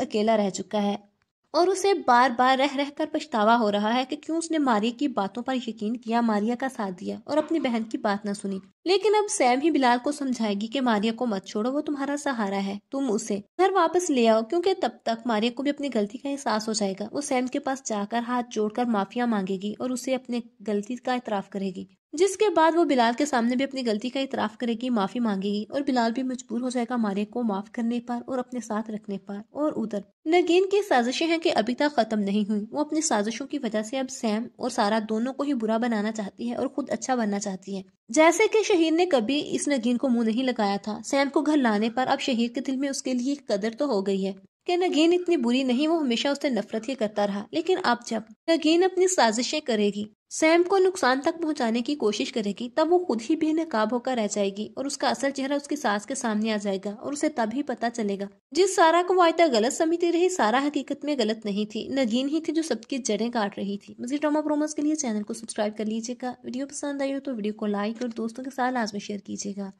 अकेला रह चुका है और उसे बार बार रह रह कर पछतावा हो रहा है कि क्यों उसने मारिया की बातों पर यकीन किया मारिया का साथ दिया और अपनी बहन की बात न सुनी लेकिन अब सैम ही बिलाल को समझाएगी कि मारिया को मत छोड़ो वो तुम्हारा सहारा है तुम उसे घर वापस ले आओ क्योंकि तब तक मारिया को भी अपनी गलती का एहसास हो जाएगा वो सैम के पास जाकर हाथ जोड़कर माफिया मांगेगी और उसे अपने गलती का एतराफ करेगी जिसके बाद वो बिलाल के सामने भी अपनी गलती का इतराफ़ करेगी माफ़ी मांगेगी और बिलाल भी मजबूर हो जाएगा मारे को माफ़ करने पर और अपने साथ रखने पर और उधर नगीन की साजिशें हैं कि अभी तक ख़त्म नहीं हुई वो अपनी साजिशों की वजह से अब सैम और सारा दोनों को ही बुरा बनाना चाहती है और खुद अच्छा बनना चाहती है जैसे कि शहीद ने कभी इस नगीन को मुंह नहीं लगाया था सैम को घर लाने पर अब शहीद के दिल में उसके लिए कदर तो हो गई है क्या नगीन इतनी बुरी नहीं वो हमेशा उससे नफरत ही करता रहा लेकिन अब जब नगीन अपनी साजिशें करेगी सैम को नुकसान तक पहुंचाने की कोशिश करेगी तब वो खुद ही भी होकर रह जाएगी और उसका असल चेहरा उसकी सास के सामने आ जाएगा और उसे तब ही पता चलेगा जिस सारा को वो आयता गलत समझती रही सारा हकीकत में गलत नहीं थी नगीन ही थी जो सबकी जड़ें काट रही थी मुझे ड्रामा प्रोमोस के लिए चैनल को सब्सक्राइब कर लीजिएगा वीडियो पसंद आई हो तो वीडियो को लाइक और दोस्तों के साथ लाजमी शेयर कीजिएगा